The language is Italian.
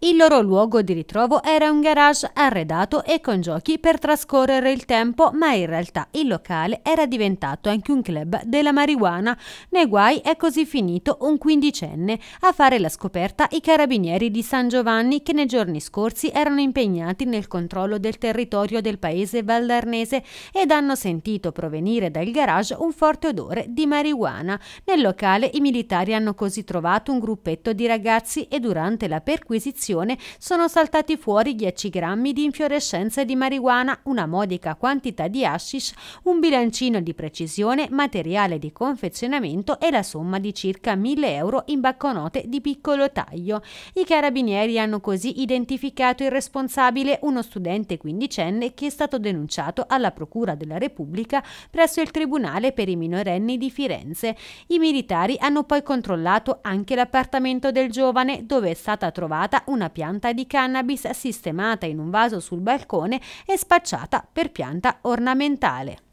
Il loro luogo di ritrovo era un garage arredato e con giochi per trascorrere il tempo, ma in realtà il locale era diventato anche un club della marijuana. Nei guai è così finito un quindicenne a fare la scoperta i carabinieri di San Giovanni che nei giorni scorsi erano impegnati nel controllo del territorio del paese valdarnese ed hanno sentito provenire dal garage un forte odore di marijuana. Nel locale i militari hanno così trovato un gruppetto di ragazzi e durante la perquisizione sedazione sono saltati fuori 10 grammi di infiorescenza di marijuana, una modica quantità di hashish, un bilancino di precisione, materiale di confezionamento e la somma di circa 1000 euro in banconote di piccolo taglio. I carabinieri hanno così identificato il responsabile, uno studente quindicenne che è stato denunciato alla Procura della Repubblica presso il Tribunale per i minorenni di Firenze. I militari hanno poi controllato anche l'appartamento del giovane dove è stata trovata una una pianta di cannabis sistemata in un vaso sul balcone e spacciata per pianta ornamentale.